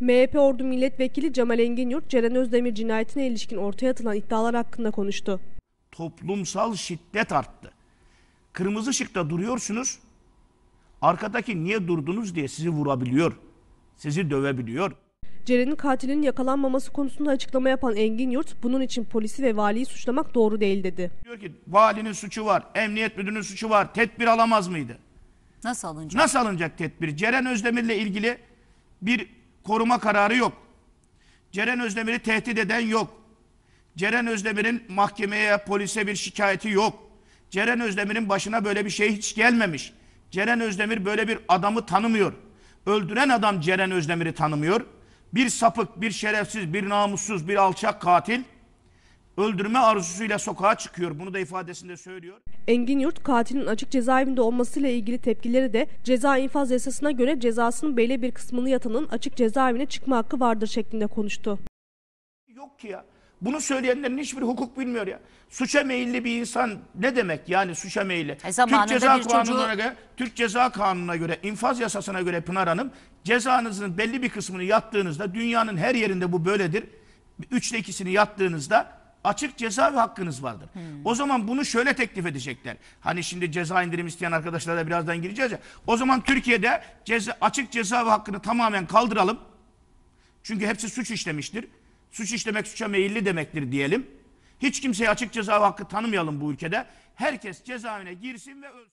MHP Ordu Milletvekili Cemal Engin Yurt Ceren Özdemir cinayetine ilişkin ortaya atılan iddialar hakkında konuştu. Toplumsal şiddet arttı. Kırmızı ışıkta duruyorsunuz, arkadaki niye durdunuz diye sizi vurabiliyor, sizi dövebiliyor. Ceren'in katilinin yakalanmaması konusunda açıklama yapan Engin Yurt, bunun için polisi ve valiyi suçlamak doğru değil dedi. Diyor ki valinin suçu var, emniyet müdürünün suçu var, tedbir alamaz mıydı? Nasıl alınacak? Nasıl alınacak tedbir? Ceren Özdemir'le ilgili bir koruma kararı yok. Ceren Özdemir'i tehdit eden yok. Ceren Özdemir'in mahkemeye, polise bir şikayeti yok. Ceren Özdemir'in başına böyle bir şey hiç gelmemiş. Ceren Özdemir böyle bir adamı tanımıyor. Öldüren adam Ceren Özdemir'i tanımıyor. Bir sapık, bir şerefsiz, bir namussuz, bir alçak katil öldürme arzusuyla sokağa çıkıyor. Bunu da ifadesinde söylüyor. Engin Yurt katilin açık cezaevinde olmasıyla ilgili tepkileri de ceza infaz yasasına göre cezasının belli bir kısmını yatanın açık cezaevine çıkma hakkı vardır şeklinde konuştu. Yok ki ya. Bunu söyleyenlerin hiçbir hukuk bilmiyor ya. Suça meyilli bir insan ne demek yani suça meyilli? E Türk Ceza Kanunu'na çocuğu... göre, Türk Ceza Kanunu'na göre, infaz yasasına göre Pınar Hanım cezanızın belli bir kısmını yattığınızda dünyanın her yerinde bu böyledir. Üçte ikisini yattığınızda açık ceza ve hakkınız vardır. Hmm. O zaman bunu şöyle teklif edecekler. Hani şimdi ceza indirim isteyen arkadaşlara da birazdan gireceğiz ya. O zaman Türkiye'de ceza, açık ceza ve hakkını tamamen kaldıralım. Çünkü hepsi suç işlemiştir. Suç işlemek suça meyilli demektir diyelim. Hiç kimseye açık ceza ve hakkı tanımayalım bu ülkede. Herkes cezaevine girsin ve ölsün.